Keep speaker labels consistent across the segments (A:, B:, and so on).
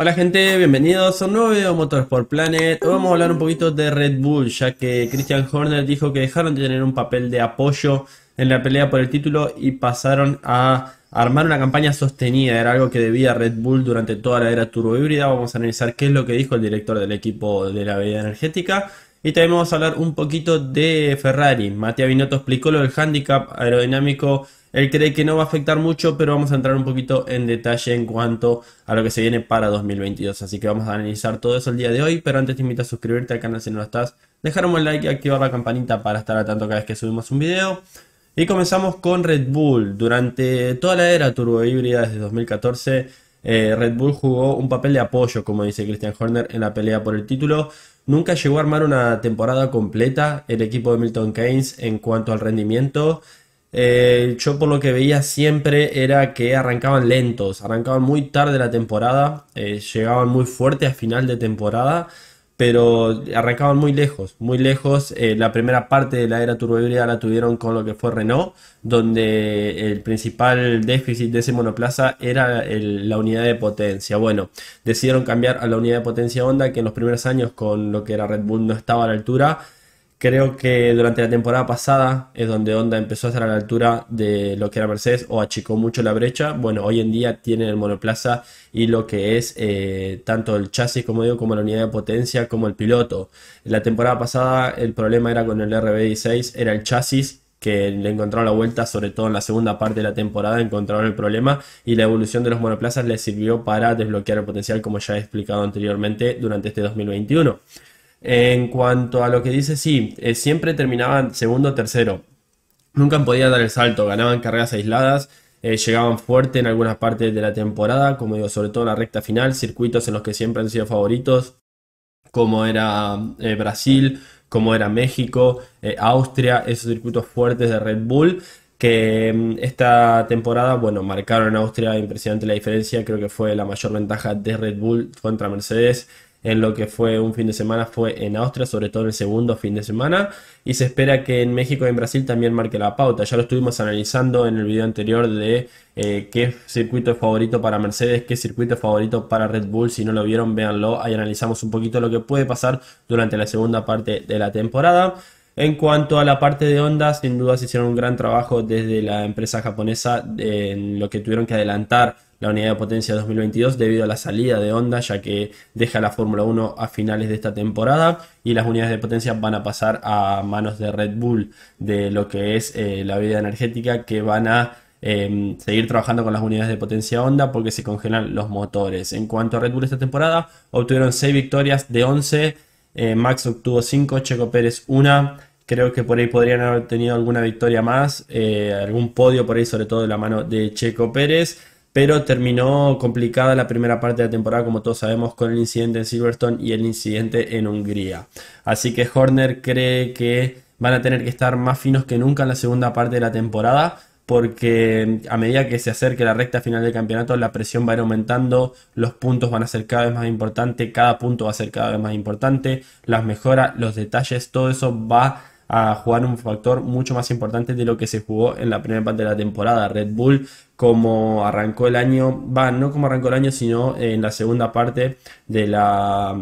A: Hola gente, bienvenidos a un nuevo video de Motorsport Planet. Hoy vamos a hablar un poquito de Red Bull, ya que Christian Horner dijo que dejaron de tener un papel de apoyo en la pelea por el título y pasaron a armar una campaña sostenida. Era algo que debía Red Bull durante toda la era turbo híbrida. Vamos a analizar qué es lo que dijo el director del equipo de la bebida energética. Y también vamos a hablar un poquito de Ferrari. Mattia Binotto explicó lo del handicap aerodinámico él cree que no va a afectar mucho, pero vamos a entrar un poquito en detalle en cuanto a lo que se viene para 2022. Así que vamos a analizar todo eso el día de hoy, pero antes te invito a suscribirte al canal si no lo estás, dejar un buen like y activar la campanita para estar al tanto cada vez que subimos un video. Y comenzamos con Red Bull. Durante toda la era turbohíbrida desde 2014, eh, Red Bull jugó un papel de apoyo, como dice Christian Horner, en la pelea por el título. Nunca llegó a armar una temporada completa el equipo de Milton Keynes en cuanto al rendimiento eh, yo por lo que veía siempre era que arrancaban lentos, arrancaban muy tarde la temporada, eh, llegaban muy fuerte a final de temporada, pero arrancaban muy lejos, muy lejos. Eh, la primera parte de la era turbohíbrida la tuvieron con lo que fue Renault, donde el principal déficit de ese monoplaza era la unidad de potencia. Bueno, decidieron cambiar a la unidad de potencia Honda, que en los primeros años con lo que era Red Bull no estaba a la altura Creo que durante la temporada pasada es donde Honda empezó a estar a la altura de lo que era Mercedes o achicó mucho la brecha. Bueno, hoy en día tienen el monoplaza y lo que es eh, tanto el chasis, como digo, como la unidad de potencia, como el piloto. La temporada pasada el problema era con el RB16, era el chasis que le encontraron la vuelta, sobre todo en la segunda parte de la temporada, encontraron el problema y la evolución de los monoplazas le sirvió para desbloquear el potencial, como ya he explicado anteriormente, durante este 2021. En cuanto a lo que dice, sí, eh, siempre terminaban segundo o tercero. Nunca podían dar el salto, ganaban carreras aisladas, eh, llegaban fuerte en algunas partes de la temporada, como digo, sobre todo en la recta final, circuitos en los que siempre han sido favoritos, como era eh, Brasil, como era México, Austria, esos circuitos fuertes de Red Bull que mm, esta temporada, bueno, marcaron en Austria impresionante la diferencia, creo que fue la mayor ventaja de Red Bull contra Mercedes en lo que fue un fin de semana fue en Austria, sobre todo el segundo fin de semana, y se espera que en México y en Brasil también marque la pauta. Ya lo estuvimos analizando en el video anterior de eh, qué circuito es favorito para Mercedes, qué circuito es favorito para Red Bull. Si no lo vieron, véanlo, ahí analizamos un poquito lo que puede pasar durante la segunda parte de la temporada. En cuanto a la parte de Honda, sin duda se hicieron un gran trabajo desde la empresa japonesa en lo que tuvieron que adelantar la unidad de potencia 2022 debido a la salida de Honda ya que deja la Fórmula 1 a finales de esta temporada y las unidades de potencia van a pasar a manos de Red Bull de lo que es eh, la vida energética que van a em, seguir trabajando con las unidades de potencia Honda porque se congelan los motores. En cuanto a Red Bull esta temporada obtuvieron 6 victorias de 11, eh, Max obtuvo 5, Checo Pérez 1. Creo que por ahí podrían haber tenido alguna victoria más, eh, algún podio por ahí sobre todo de la mano de Checo Pérez pero terminó complicada la primera parte de la temporada, como todos sabemos, con el incidente en Silverstone y el incidente en Hungría. Así que Horner cree que van a tener que estar más finos que nunca en la segunda parte de la temporada, porque a medida que se acerque la recta final del campeonato, la presión va a ir aumentando, los puntos van a ser cada vez más importantes, cada punto va a ser cada vez más importante, las mejoras, los detalles, todo eso va a jugar un factor mucho más importante de lo que se jugó en la primera parte de la temporada. Red Bull, como arrancó el año, va, no como arrancó el año, sino en la segunda parte de la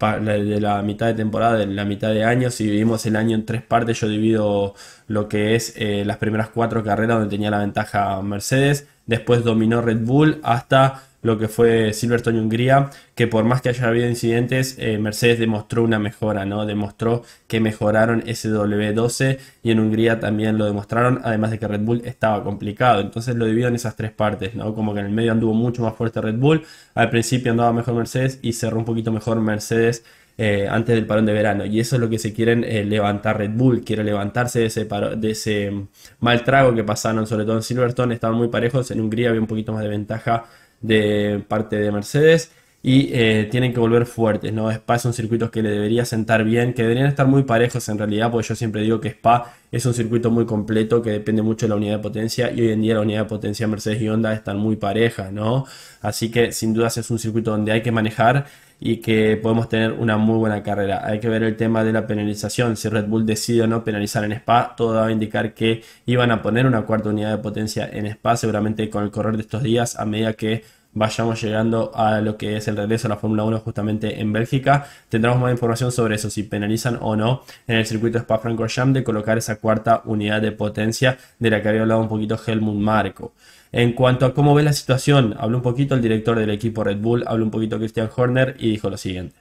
A: de la mitad de temporada, de la mitad de año. Si vivimos el año en tres partes, yo divido lo que es eh, las primeras cuatro carreras donde tenía la ventaja Mercedes. Después dominó Red Bull hasta lo que fue Silverstone y Hungría, que por más que haya habido incidentes, eh, Mercedes demostró una mejora, ¿no? Demostró que mejoraron ese W12 y en Hungría también lo demostraron, además de que Red Bull estaba complicado. Entonces lo divido en esas tres partes, ¿no? Como que en el medio anduvo mucho más fuerte Red Bull, al principio andaba mejor Mercedes y cerró un poquito mejor Mercedes eh, antes del parón de verano. Y eso es lo que se quieren eh, levantar Red Bull, quiere levantarse de ese, de ese mal trago que pasaron, sobre todo en Silverstone, estaban muy parejos, en Hungría había un poquito más de ventaja de parte de Mercedes y eh, tienen que volver fuertes, ¿no? Spa un circuito que le debería sentar bien, que deberían estar muy parejos en realidad, porque yo siempre digo que Spa es un circuito muy completo que depende mucho de la unidad de potencia y hoy en día la unidad de potencia Mercedes y Honda están muy parejas, ¿no? Así que sin duda es un circuito donde hay que manejar y que podemos tener una muy buena carrera. Hay que ver el tema de la penalización. Si Red Bull decide o no penalizar en Spa, todo va a indicar que iban a poner una cuarta unidad de potencia en Spa, seguramente con el correr de estos días, a medida que vayamos llegando a lo que es el regreso a la Fórmula 1 justamente en Bélgica, tendremos más información sobre eso, si penalizan o no en el circuito Spa-Francorchamps de colocar esa cuarta unidad de potencia de la que había hablado un poquito Helmut Marco. En cuanto a cómo ve la situación, habló un poquito el director del equipo Red Bull, habló un poquito Christian Horner y dijo lo siguiente.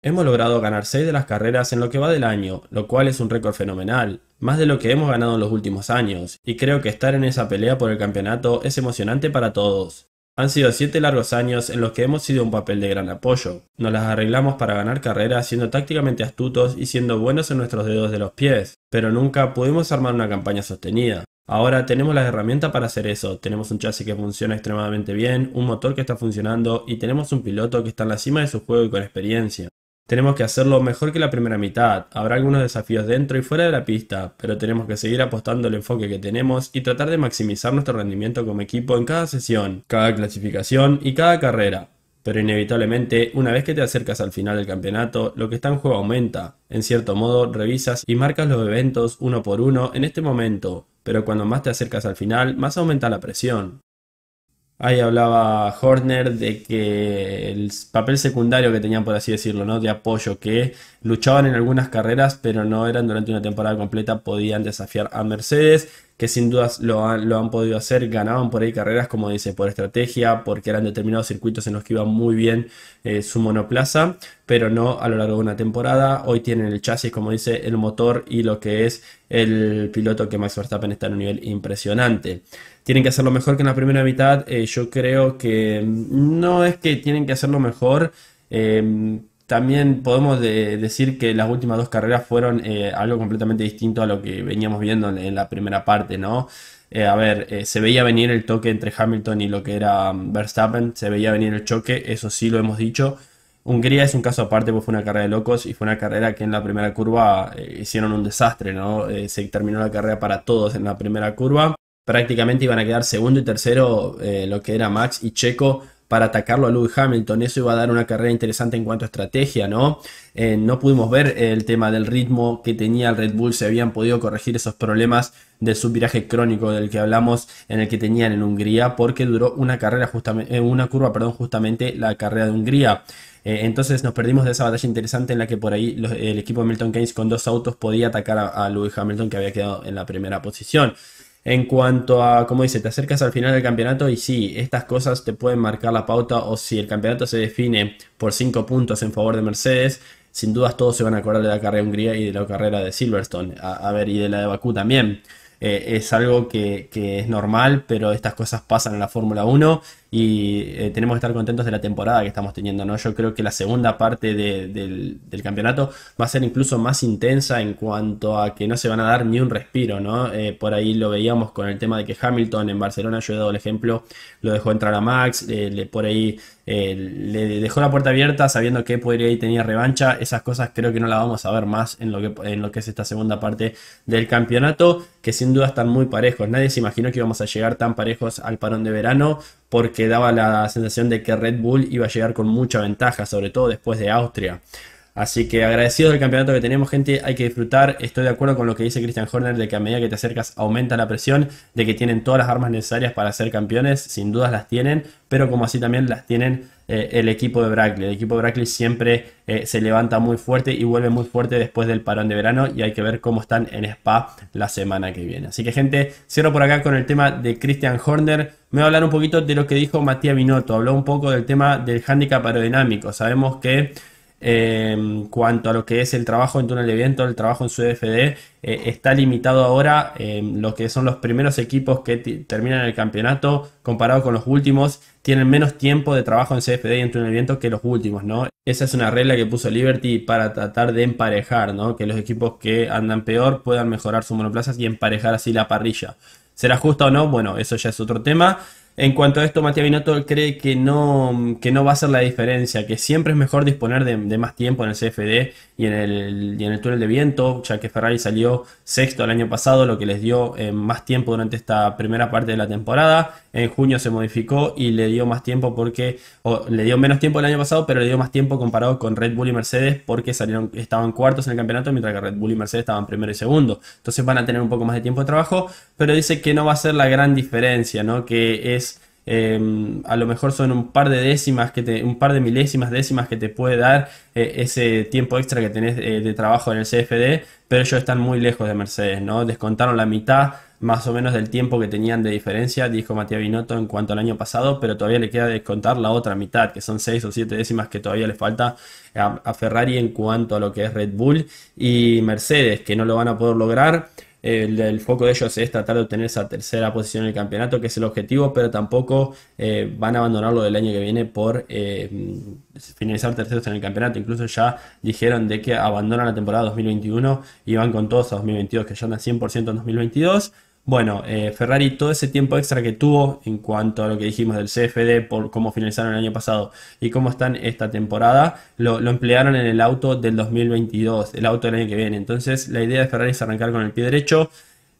A: Hemos logrado ganar 6 de las carreras en lo que va del año, lo cual es un récord fenomenal, más de lo que hemos ganado en los últimos años, y creo que estar en esa pelea por el campeonato es emocionante para todos. Han sido 7 largos años en los que hemos sido un papel de gran apoyo. Nos las arreglamos para ganar carreras siendo tácticamente astutos y siendo buenos en nuestros dedos de los pies, pero nunca pudimos armar una campaña sostenida. Ahora tenemos las herramientas para hacer eso. Tenemos un chasis que funciona extremadamente bien, un motor que está funcionando y tenemos un piloto que está en la cima de su juego y con experiencia. Tenemos que hacerlo mejor que la primera mitad. Habrá algunos desafíos dentro y fuera de la pista, pero tenemos que seguir apostando el enfoque que tenemos y tratar de maximizar nuestro rendimiento como equipo en cada sesión, cada clasificación y cada carrera. Pero inevitablemente, una vez que te acercas al final del campeonato, lo que está en juego aumenta. En cierto modo, revisas y marcas los eventos uno por uno en este momento, pero cuando más te acercas al final, más aumenta la presión. Ahí hablaba Horner de que el papel secundario que tenían, por así decirlo, ¿no? de apoyo, que luchaban en algunas carreras, pero no eran durante una temporada completa, podían desafiar a Mercedes, que sin dudas lo han, podido hacer, ganaban por ahí carreras, como dice, por estrategia, porque eran determinados circuitos en los que iba muy bien eh, su monoplaza, pero no a lo largo de una temporada. Hoy tienen el chasis, como dice, el motor y lo que es el piloto que Max Verstappen está en un nivel impresionante tienen que hacerlo mejor que en la primera mitad. Eh, yo creo que no es que tienen que hacerlo mejor. Eh, también podemos decir que las últimas dos carreras fueron eh, algo completamente distinto a lo que veníamos viendo en, la primera parte, ¿no? a ver, se veía venir el toque entre Hamilton y lo que era mm, Verstappen, se veía venir el choque, eso sí lo hemos dicho. Hungría es un caso aparte, pues fue una carrera de locos y fue una carrera que en la primera curva hicieron un desastre, ¿no? se terminó la carrera para todos en la primera curva prácticamente iban a quedar segundo y tercero eh, lo que era Max y Checo para atacarlo a Louis Hamilton. Eso iba a dar una carrera interesante en cuanto a estrategia, ¿no? Eh, no pudimos ver el tema del ritmo que tenía el Red Bull, se habían podido corregir esos problemas del subviraje crónico del que hablamos en el que tenían en Hungría, porque duró una carrera justamente, eh, una curva, perdón, justamente la carrera de Hungría. entonces nos perdimos de esa batalla interesante en la que por ahí el equipo de Milton Keynes con dos autos podía atacar a, Louis Hamilton que había quedado en la primera posición. En cuanto a, como dice, te acercas al final del campeonato y sí, estas cosas te pueden marcar la pauta o si el campeonato se define por 5 puntos en favor de Mercedes, sin dudas todos se van a acordar de la carrera de Hungría y de la carrera de Silverstone, a, ver, y de la de Bakú también. Eh, es algo que, que, es normal, pero estas cosas pasan en la Fórmula 1 y eh, tenemos que estar contentos de la temporada que estamos teniendo. ¿no? Yo creo que la segunda parte del, campeonato va a ser incluso más intensa en cuanto a que no se van a dar ni un respiro. ¿no? Eh, por ahí lo veíamos con el tema de que Hamilton en Barcelona, yo he dado el ejemplo, lo dejó entrar a Max, eh, le, por ahí le dejó la puerta abierta sabiendo que podría y tenía revancha. Esas cosas creo que no las vamos a ver más en lo que, en lo que es esta segunda parte del campeonato, que sin duda están muy parejos. Nadie se imaginó que íbamos a llegar tan parejos al parón de verano porque daba la sensación de que Red Bull iba a llegar con mucha ventaja, sobre todo después de Austria. Así que agradecido del campeonato que tenemos, gente. Hay que disfrutar. Estoy de acuerdo con lo que dice Christian Horner de que a medida que te acercas aumenta la presión, de que tienen todas las armas necesarias para ser campeones. Sin dudas las tienen, pero como así también las tienen eh, el equipo de Brackley. El equipo de Brackley siempre eh, se levanta muy fuerte y vuelve muy fuerte después del parón de verano y hay que ver cómo están en Spa la semana que viene. Así que gente, cierro por acá con el tema de Christian Horner. Me voy a hablar un poquito de lo que dijo Matías Binotto. Habló un poco del tema del handicap aerodinámico. Sabemos que en em, cuanto a lo que es el trabajo en túnel de viento, el trabajo en su FD, eh, está limitado ahora en em, lo que son los primeros equipos que terminan el campeonato comparado con los últimos, tienen menos tiempo de trabajo en CFD y en túnel de viento que los últimos, ¿no? Esa es una regla que puso Liberty para tratar de emparejar, ¿no? Que los equipos que andan peor puedan mejorar sus monoplazas y emparejar así la parrilla. ¿Será justa o no? Bueno, eso ya es otro tema. En cuanto a esto, Matías Binotto cree que no, que no va a ser la diferencia, que siempre es mejor disponer de, más tiempo en el CFD y en el, en el túnel de viento, ya que Ferrari salió sexto el año pasado, lo que les dio eh, más tiempo durante esta primera parte de la temporada. En junio se modificó y le dio más tiempo porque, le dio menos tiempo el año pasado, pero le dio más tiempo comparado con Red Bull y Mercedes porque salieron, estaban cuartos en el campeonato, mientras que Red Bull y Mercedes estaban primero y segundo. Entonces van a tener un poco más de tiempo de trabajo, pero dice que no va a ser la gran diferencia, ¿no? Que es Em, a lo mejor son un par de décimas, que un par de milésimas, décimas que te puede dar eh, ese tiempo extra que tenés eh, de trabajo en el CFD, pero ellos están muy lejos de Mercedes, ¿no? Descontaron la mitad más o menos del tiempo que tenían de diferencia, dijo Matías Binotto en cuanto al año pasado, pero todavía le queda descontar la otra mitad, que son seis o siete décimas que todavía le falta a Ferrari en cuanto a lo que es Red Bull y Mercedes, que no lo van a poder lograr el, foco de ellos es tratar de obtener esa tercera posición en el campeonato, que es el objetivo, pero tampoco eh, van a abandonarlo del año que viene por eh, finalizar terceros en el campeonato. Incluso ya dijeron de que abandonan la temporada 2021 y van con todos a 2022, que ya andan 100% en 2022. Bueno, eh, Ferrari todo ese tiempo extra que tuvo en cuanto a lo que dijimos del CFD por cómo finalizaron el año pasado y cómo están esta temporada, lo, lo, emplearon en el auto del 2022, el auto del año que viene. Entonces la idea de Ferrari es arrancar con el pie derecho,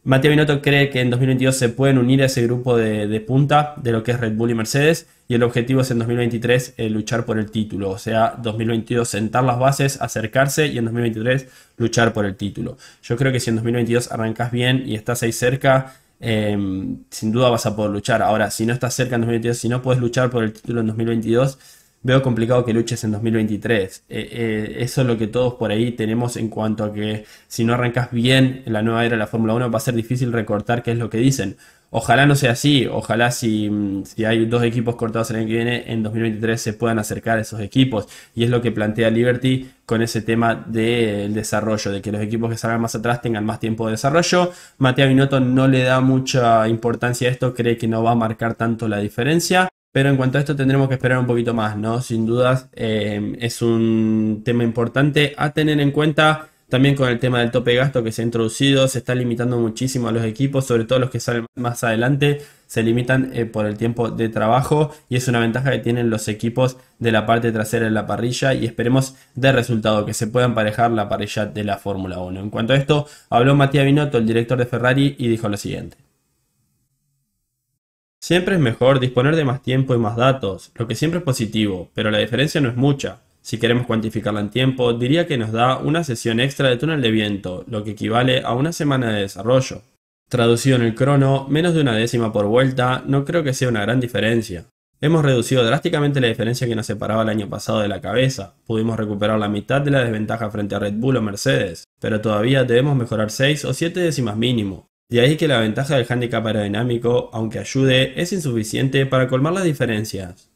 A: Matteo Binotto cree que en 2022 se pueden unir a ese grupo de, punta de lo que es Red Bull y Mercedes y el objetivo es en 2023 eh, luchar por el título, o sea, 2022 sentar las bases, acercarse y en 2023 luchar por el título. Yo creo que si en 2022 arrancas bien y estás ahí cerca, em, sin duda vas a poder luchar. Ahora, si no estás cerca en 2022, si no puedes luchar por el título en 2022, veo complicado que luches en 2023. Eh, eh, eso es lo que todos por ahí tenemos en cuanto a que si no arrancas bien en la nueva era de la Fórmula 1 va a ser difícil recortar qué es lo que dicen. Ojalá no sea así, ojalá si, hay dos equipos cortados el año que viene, en 2023 se puedan acercar esos equipos. Y es lo que plantea Liberty con ese tema del desarrollo, de que los equipos que salgan más atrás tengan más tiempo de desarrollo. Mateo Binotto no le da mucha importancia a esto, cree que no va a marcar tanto la diferencia. Pero en cuanto a esto tendremos que esperar un poquito más, ¿no? Sin dudas eh, es un tema importante a tener en cuenta. También con el tema del tope de gasto que se ha introducido, se está limitando muchísimo a los equipos, sobre todo los que salen más adelante, se limitan eh, por el tiempo de trabajo y es una ventaja que tienen los equipos de la parte trasera en la parrilla y esperemos de resultado que se pueda emparejar la parrilla de la Fórmula 1. En cuanto a esto, habló Matías Binotto, el director de Ferrari, y dijo lo siguiente. Siempre es mejor disponer de más tiempo y más datos, lo que siempre es positivo, pero la diferencia no es mucha. Si queremos cuantificarla en tiempo, diría que nos da una sesión extra de túnel de viento, lo que equivale a una semana de desarrollo. Traducido en el crono, menos de una décima por vuelta, no creo que sea una gran diferencia. Hemos reducido drásticamente la diferencia que nos separaba el año pasado de la cabeza, pudimos recuperar la mitad de la desventaja frente a Red Bull o Mercedes, pero todavía debemos mejorar 6 o 7 décimas mínimo. De ahí que la ventaja del handicap aerodinámico, aunque ayude, es insuficiente para colmar las diferencias.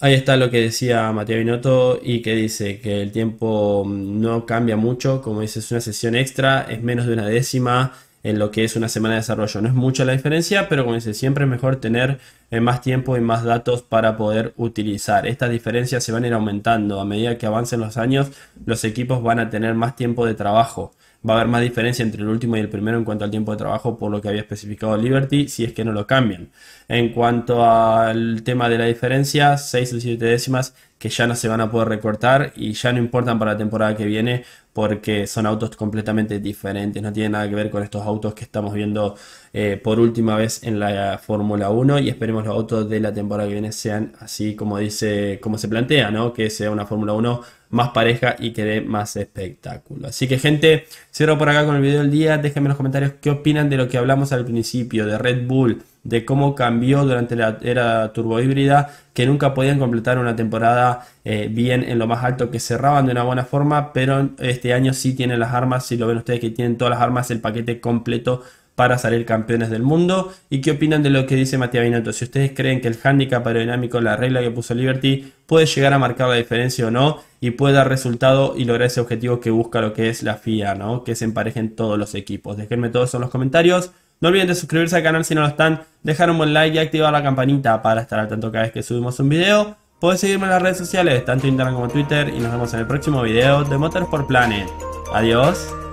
A: Ahí está lo que decía Mateo Binotto y que dice que el tiempo mm, no cambia mucho, como dice, es una sesión extra, es menos de una décima en lo que es una semana de desarrollo. No es mucha la diferencia, pero como dice, siempre es mejor tener eh, más tiempo y más datos para poder utilizar. Estas diferencias se van a ir aumentando. A medida que avancen los años, los equipos van a tener más tiempo de trabajo va a haber más diferencia entre el último y el primero en cuanto al tiempo de trabajo por lo que había especificado Liberty, si es que no lo cambian. En cuanto al tema de la diferencia, 6 o 7 décimas que ya no se van a poder recortar y ya no importan para la temporada que viene porque son autos completamente diferentes, no tienen nada que ver con estos autos que estamos viendo eh, por última vez en la Fórmula 1 y esperemos los autos de la temporada que viene sean así como dice, como se plantea, ¿no? Que sea una Fórmula 1 más pareja y que dé más espectáculo. Así que gente, cierro por acá con el video del día, déjenme en los comentarios qué opinan de lo que hablamos al principio de Red Bull de cómo cambió durante la era turbohíbrida, que nunca podían completar una temporada eh, bien en lo más alto, que cerraban de una buena forma, pero este año sí tienen las armas, si lo ven ustedes que tienen todas las armas, el paquete completo para salir campeones del mundo. ¿Y qué opinan de lo que dice Matías Binotto? Si ustedes creen que el handicap aerodinámico, la regla que puso Liberty, puede llegar a marcar la diferencia o no, y puede dar resultado y lograr ese objetivo que busca lo que es la FIA, ¿no? Que se emparejen todos los equipos. Déjenme todos en los comentarios. No olviden de suscribirse al canal si no lo están dejar un buen like y activar la campanita para estar al tanto cada vez que subimos un video. Puedes seguirme en las redes sociales, tanto Instagram como Twitter, y nos vemos en el próximo video de Motors por Planet. Adiós.